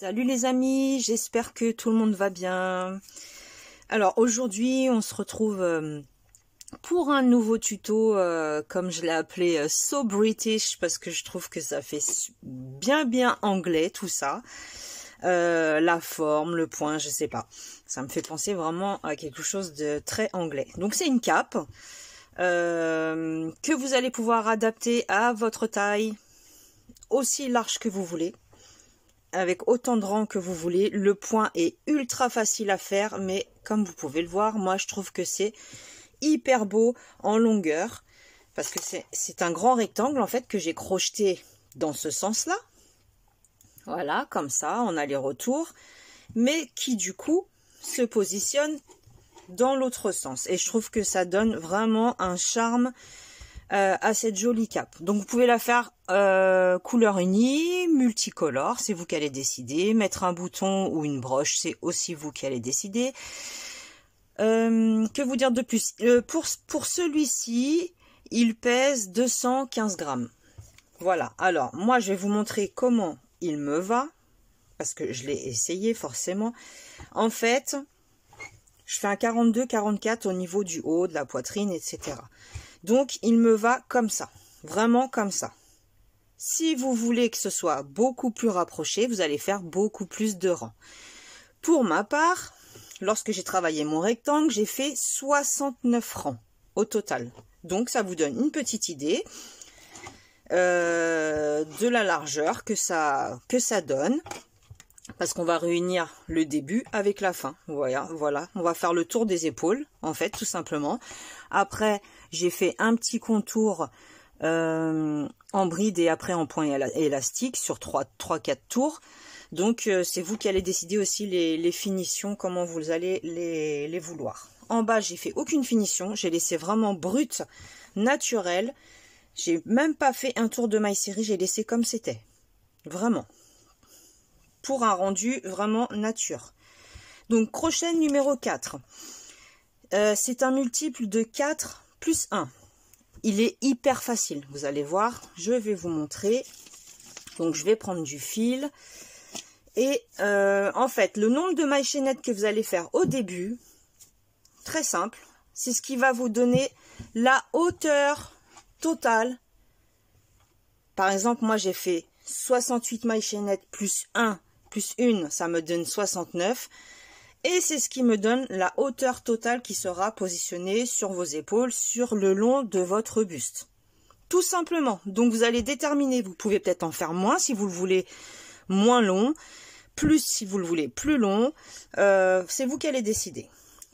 Salut les amis, j'espère que tout le monde va bien. Alors aujourd'hui on se retrouve euh, pour un nouveau tuto, euh, comme je l'ai appelé euh, So British, parce que je trouve que ça fait bien bien anglais tout ça. la forme, le point, je sais pas. Ça me fait penser vraiment à quelque chose de très anglais. Donc c'est une cape que vous allez pouvoir adapter à votre taille, aussi large que vous voulez avec autant de rangs que vous voulez. Le point est ultra facile à faire, mais comme vous pouvez le voir, moi je trouve que c'est hyper beau en longueur. Parce que c'est un grand rectangle en fait que j'ai crocheté dans ce sens-là. Voilà, comme ça, en aller-retour. Mais qui du coup se positionne dans l'autre sens. Et je trouve que ça donne vraiment un charme euh, à cette jolie cape. Donc vous pouvez la faire euh, couleur unie, multicolore, c'est vous qui allez décider. Mettre un bouton ou une broche, c'est aussi vous qui allez décider. Euh, que vous dire de plus Pour, pour celui-ci, il pèse 215 grammes. Voilà, alors moi je vais vous montrer comment il me va, parce que je l'ai essayé forcément. En fait, je fais un 42-44 au niveau du haut, de la poitrine, etc. Donc, il me va comme ça. Vraiment comme ça. Si vous voulez que ce soit beaucoup plus rapproché, vous allez faire beaucoup plus de rangs. Pour ma part, lorsque j'ai travaillé mon rectangle, j'ai fait 69 rangs au total. Donc, ça vous donne une petite idée euh, de la largeur que ça donne parce qu'on va réunir le début avec la fin. Voilà, voilà. On va faire le tour des épaules, en fait, tout simplement. Après, j'ai fait un petit contour euh, en bride et après en point élastique sur 3-4 tours. Donc, euh, c'est vous qui allez décider aussi les, finitions, comment vous allez les, vouloir. En bas, j'ai fait aucune finition. J'ai laissé vraiment brut, naturel. J'ai même pas fait un tour de maille série. J'ai laissé comme c'était. Vraiment un rendu vraiment nature. Donc crochet numéro 4. Euh, c'est un multiple de 4 plus 1. Il est hyper facile, vous allez voir. Je vais vous montrer. Donc je vais prendre du fil. Et euh, en fait, le nombre de mailles chaînettes que vous allez faire au début, très simple, c'est ce qui va vous donner la hauteur totale. Par exemple, moi j'ai fait 68 mailles chaînettes plus 1 plus une, ça me donne 69. Et c'est ce qui me donne la hauteur totale qui sera positionnée sur vos épaules, sur le long de votre buste. Tout simplement. Donc vous allez déterminer, vous pouvez peut-être en faire moins si vous le voulez moins long, plus si vous le voulez plus long. Euh, c'est vous qui allez décider.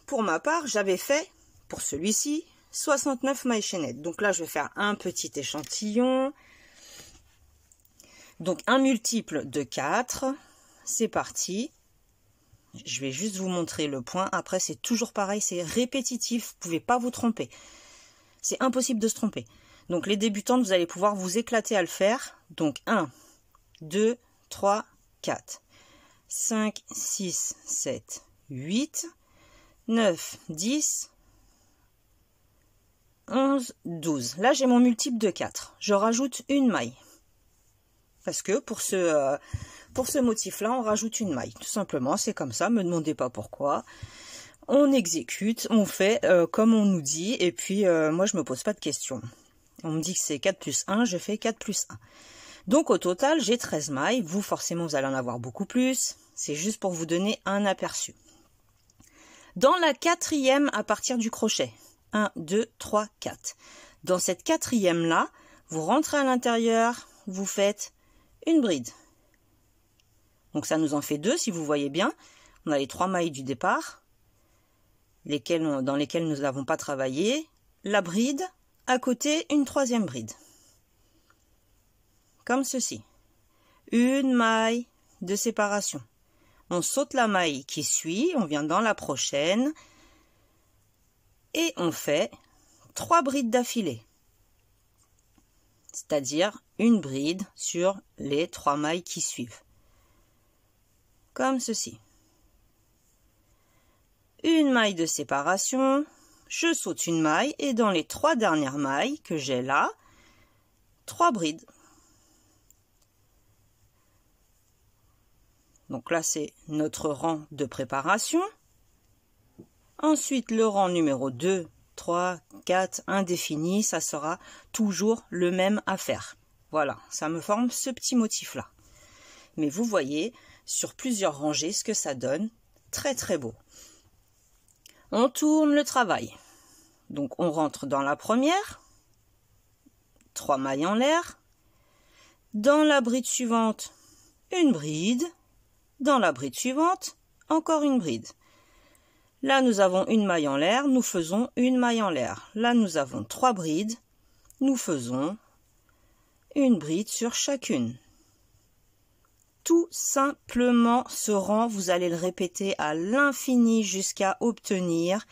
Pour ma part, j'avais fait, pour celui-ci, 69 mailles chaînettes. Donc là, je vais faire un petit échantillon. Donc un multiple de 4 c'est parti. Je vais juste vous montrer le point. Après, c'est toujours pareil, c'est répétitif. Vous pouvez pas vous tromper. C'est impossible de se tromper. Donc, les débutantes, vous allez pouvoir vous éclater à le faire. Donc, 1, 2, 3, 4, 5, 6, 7, 8, 9, 10, 11, 12. Là, j'ai mon multiple de 4. Je rajoute une maille. Parce que pour ce... Euh, pour ce motif-là, on rajoute une maille. Tout simplement, c'est comme ça, me demandez pas pourquoi. On exécute, on fait euh, comme on nous dit, et puis euh, moi je me pose pas de questions. On me dit que c'est 4 plus 1, je fais 4 plus 1. Donc au total, j'ai 13 mailles. Vous, forcément, vous allez en avoir beaucoup plus. C'est juste pour vous donner un aperçu. Dans la quatrième, à partir du crochet, 1, 2, 3, 4. Dans cette quatrième-là, vous rentrez à l'intérieur, vous faites une bride, donc ça nous en fait deux, si vous voyez bien. On a les trois mailles du départ, dans lesquelles nous n'avons pas travaillé, la bride, à côté une troisième bride. Comme ceci. Une maille de séparation. On saute la maille qui suit, on vient dans la prochaine, et on fait trois brides d'affilée. C'est-à-dire une bride sur les trois mailles qui suivent comme ceci. Une maille de séparation, je saute une maille et dans les trois dernières mailles que j'ai là, trois brides. Donc là, c'est notre rang de préparation. Ensuite, le rang numéro 2, 3, 4, indéfini, ça sera toujours le même à faire. Voilà, ça me forme ce petit motif-là. Mais vous voyez, sur plusieurs rangées ce que ça donne. Très très beau. On tourne le travail. Donc on rentre dans la première, trois mailles en l'air. Dans la bride suivante, une bride. Dans la bride suivante, encore une bride. Là, nous avons une maille en l'air, nous faisons une maille en l'air. Là, nous avons trois brides, nous faisons une bride sur chacune tout simplement ce rang, vous allez le répéter à l'infini jusqu'à obtenir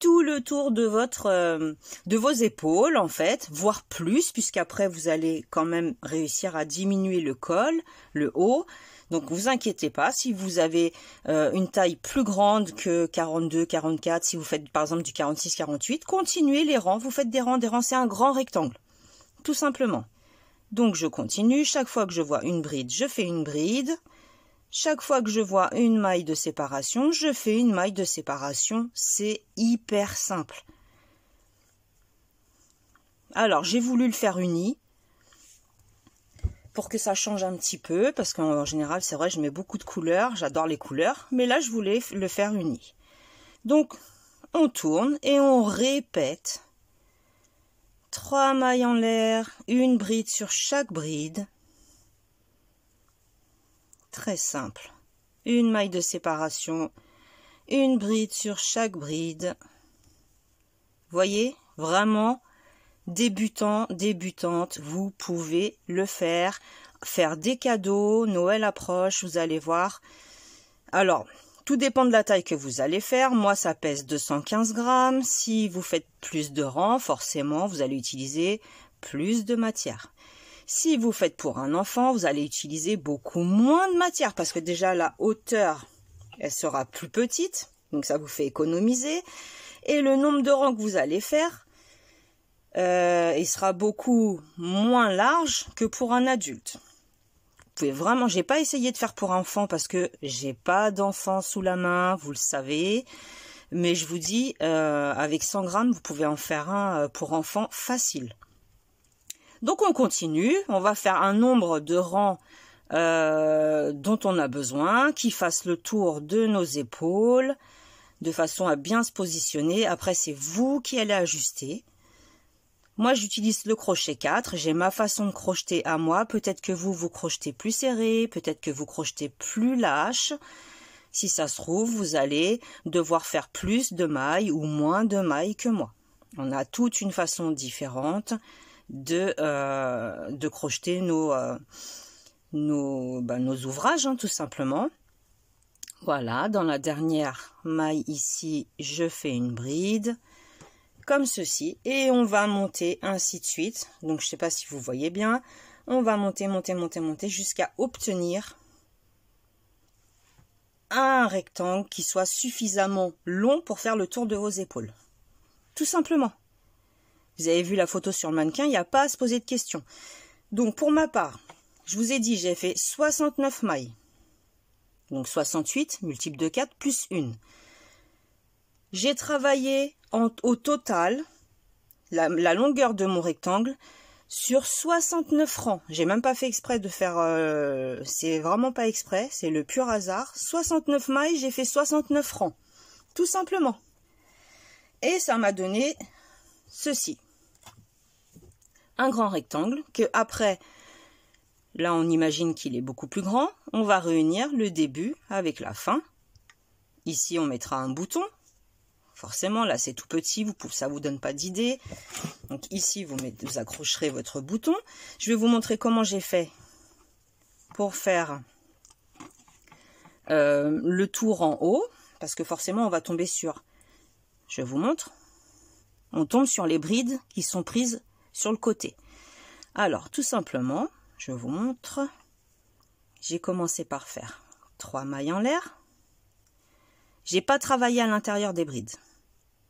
tout le tour de votre euh, de vos épaules en fait, voire plus puisqu'après vous allez quand même réussir à diminuer le col, le haut. Donc vous inquiétez pas si vous avez euh, une taille plus grande que 42, 44, si vous faites par exemple du 46, 48, continuez les rangs, vous faites des rangs, des rangs, c'est un grand rectangle. Tout simplement. Donc je continue, chaque fois que je vois une bride, je fais une bride. Chaque fois que je vois une maille de séparation, je fais une maille de séparation. C'est hyper simple. Alors, j'ai voulu le faire uni pour que ça change un petit peu, parce qu'en général, c'est vrai, je mets beaucoup de couleurs, j'adore les couleurs, mais là, je voulais le faire uni. Donc, on tourne et on répète Trois mailles en l'air, une bride sur chaque bride. Très simple. Une maille de séparation, une bride sur chaque bride. Voyez, vraiment, débutant, débutante, vous pouvez le faire. Faire des cadeaux, Noël approche, vous allez voir. Alors, tout dépend de la taille que vous allez faire. Moi, ça pèse 215 grammes. Si vous faites plus de rangs, forcément, vous allez utiliser plus de matière. Si vous faites pour un enfant, vous allez utiliser beaucoup moins de matière parce que déjà la hauteur, elle sera plus petite. Donc ça vous fait économiser. Et le nombre de rangs que vous allez faire, euh, il sera beaucoup moins large que pour un adulte pouvez vraiment, j'ai pas essayé de faire pour enfant parce que j'ai pas d'enfant sous la main, vous le savez. Mais je vous dis, euh, avec 100 grammes, vous pouvez en faire un euh, pour enfant facile. Donc on continue, on va faire un nombre de rangs euh, dont on a besoin, qui fasse le tour de nos épaules, de façon à bien se positionner. Après, c'est vous qui allez ajuster. Moi, j'utilise le crochet 4. J'ai ma façon de crocheter à moi. Peut-être que vous, vous crochetez plus serré. Peut-être que vous crochetez plus lâche. Si ça se trouve, vous allez devoir faire plus de mailles ou moins de mailles que moi. On a toute une façon différente de, euh, crocheter nos, euh, bah, ouvrages, hein, tout simplement. Voilà, dans la dernière maille ici, je fais une bride comme ceci et on va monter ainsi de suite. Donc je ne sais pas si vous voyez bien. On va monter, monter, monter, monter jusqu'à obtenir un rectangle qui soit suffisamment long pour faire le tour de vos épaules. Tout simplement. Vous avez vu la photo sur le mannequin, il n'y a pas à se poser de questions. Donc pour ma part, je vous ai dit, j'ai fait 69 mailles. Donc 68, multiple de 4, plus 1. J'ai travaillé au total la, longueur de mon rectangle sur 69 francs. J'ai même pas fait exprès de faire... Euh, c'est vraiment pas exprès, c'est le pur hasard. 69 mailles, j'ai fait 69 francs. Tout simplement. Et ça m'a donné ceci. Un grand rectangle que après, là on imagine qu'il est beaucoup plus grand, on va réunir le début avec la fin. Ici on mettra un bouton Forcément, là, c'est tout petit, vous, ça vous donne pas d'idée. Donc ici, vous, accrocherez votre bouton. Je vais vous montrer comment j'ai fait pour faire euh, le tour en haut, parce que forcément, on va tomber sur... Je vous montre. On tombe sur les brides qui sont prises sur le côté. Alors, tout simplement, je vous montre. J'ai commencé par faire trois mailles en l'air. J'ai pas travaillé à l'intérieur des brides.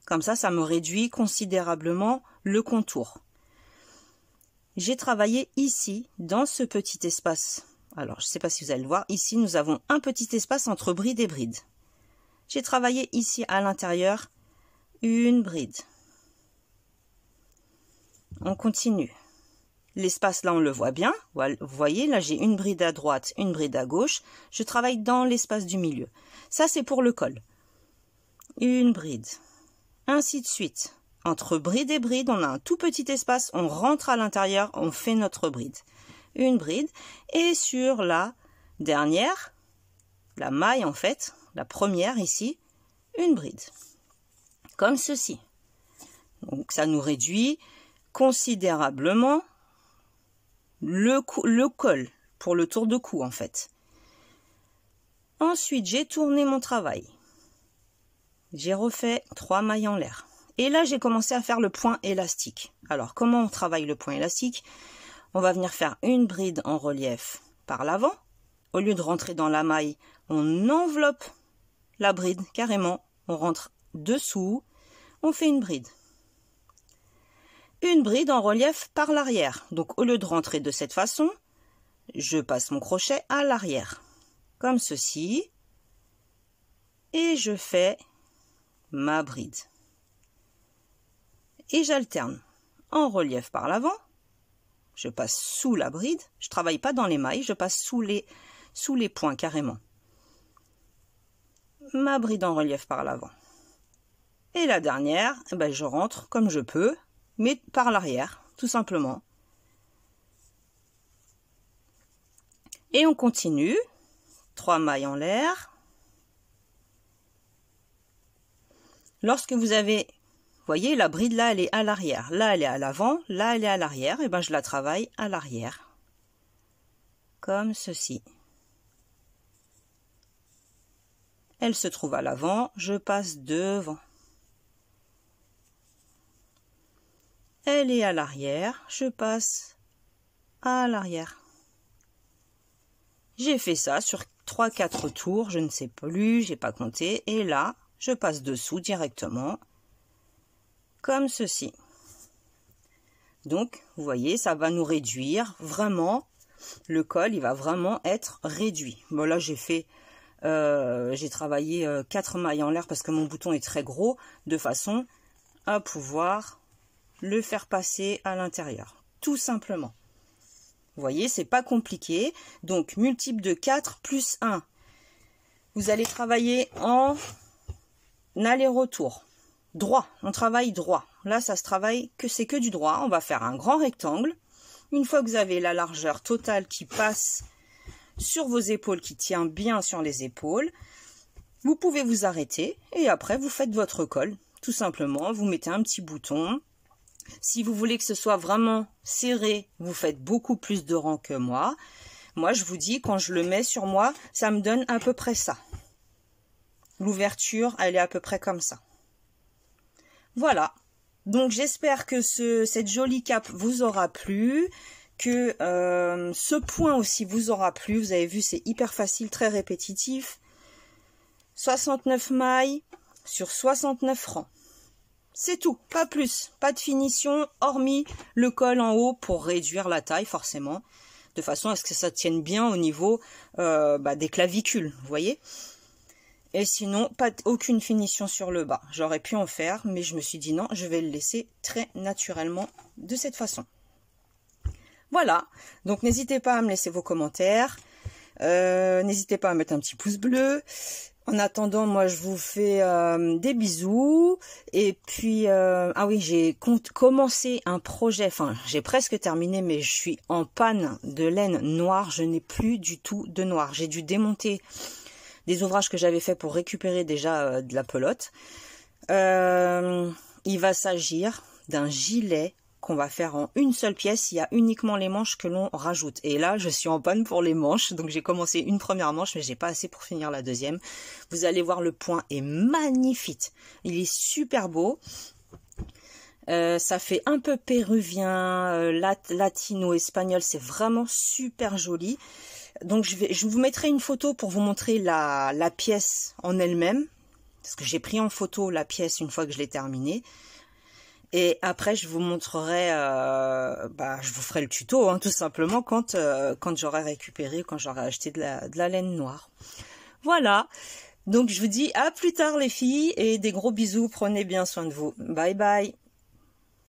Comme ça, ça me réduit considérablement le contour. J'ai travaillé ici, dans ce petit espace. Alors, je sais pas si vous allez le voir, ici nous avons un petit espace entre bride et bride. J'ai travaillé ici à l'intérieur une bride. On continue. L'espace là, on le voit bien. Vous voyez, là, j'ai une bride à droite, une bride à gauche. Je travaille dans l'espace du milieu. Ça, c'est pour le col. Une bride. Ainsi de suite. Entre bride et bride, on a un tout petit espace. On rentre à l'intérieur, on fait notre bride. Une bride. Et sur la dernière, la maille en fait, la première ici, une bride. Comme ceci. Donc ça nous réduit considérablement le, le col pour le tour de cou en fait. Ensuite, j'ai tourné mon travail. J'ai refait trois mailles en l'air. Et là, j'ai commencé à faire le point élastique. Alors, comment on travaille le point élastique On va venir faire une bride en relief par l'avant. Au lieu de rentrer dans la maille, on enveloppe la bride carrément. On rentre dessous, on fait une bride une bride en relief par l'arrière. Donc au lieu de rentrer de cette façon, je passe mon crochet à l'arrière, comme ceci, et je fais ma bride. Et j'alterne en relief par l'avant, je passe sous la bride, je travaille pas dans les mailles, je passe sous les, sous les points carrément. Ma bride en relief par l'avant. Et la dernière, eh ben, je rentre comme je peux, mais par l'arrière, tout simplement. Et on continue. Trois mailles en l'air. Lorsque vous avez, voyez, la bride là, elle est à l'arrière. Là, elle est à l'avant. Là, elle est à l'arrière. Et eh ben, je la travaille à l'arrière. Comme ceci. Elle se trouve à l'avant. Je passe devant. Elle est à l'arrière. Je passe à l'arrière. J'ai fait ça sur 3-4 tours, je ne sais plus, j'ai pas compté. Et là, je passe dessous directement, comme ceci. Donc, vous voyez, ça va nous réduire vraiment. Le col, il va vraiment être réduit. Bon, là, j'ai fait, euh, j'ai travaillé 4 euh, mailles en l'air parce que mon bouton est très gros, de façon à pouvoir le faire passer à l'intérieur. Tout simplement. Vous voyez, c'est pas compliqué. Donc, multiple de 4 plus 1. Vous allez travailler en aller-retour. Droit, on travaille droit. Là, ça se travaille que c'est que du droit. On va faire un grand rectangle. Une fois que vous avez la largeur totale qui passe sur vos épaules, qui tient bien sur les épaules, vous pouvez vous arrêter et après vous faites votre colle. Tout simplement, vous mettez un petit bouton, si vous voulez que ce soit vraiment serré, vous faites beaucoup plus de rang que moi. Moi, je vous dis, quand je le mets sur moi, ça me donne à peu près ça. L'ouverture, elle est à peu près comme ça. Voilà. Donc, j'espère que ce, cette jolie cape vous aura plu que euh, ce point aussi vous aura plu. Vous avez vu, c'est hyper facile, très répétitif. 69 mailles sur 69 francs. C'est tout, pas plus, pas de finition, hormis le col en haut pour réduire la taille forcément, de façon à ce que ça tienne bien au niveau euh, bah, des clavicules, vous voyez et sinon, pas aucune finition sur le bas. J'aurais pu en faire, mais je me suis dit non, je vais le laisser très naturellement de cette façon. Voilà, donc n'hésitez pas à me laisser vos commentaires. Euh, n'hésitez pas à mettre un petit pouce bleu. En attendant, moi, je vous fais euh, des bisous. Et puis, euh, ah oui, j'ai commencé un projet. Enfin, j'ai presque terminé, mais je suis en panne de laine noire. Je n'ai plus du tout de noir. J'ai dû démonter des ouvrages que j'avais faits pour récupérer déjà euh, de la pelote. il va s'agir d'un gilet qu'on va faire en une seule pièce. Il y a uniquement les manches que l'on rajoute. Et là, je suis en panne pour les manches. Donc j'ai commencé une première manche, mais j'ai pas assez pour finir la deuxième. Vous allez voir, le point est magnifique. Il est super beau. Euh, ça fait un peu péruvien, euh, latino, espagnol, c'est vraiment super joli. Donc je, vais, vous mettrai une photo pour vous montrer la, la pièce en elle-même, parce que j'ai pris en photo la pièce une fois que je l'ai terminée. Et après, je vous montrerai, euh, bah, je vous ferai le tuto, hein, tout simplement, quand, euh, quand j'aurai récupéré, quand j'aurai acheté de la, de la laine noire. Voilà. Donc, je vous dis à plus tard, les filles, et des gros bisous. Prenez bien soin de vous. Bye bye.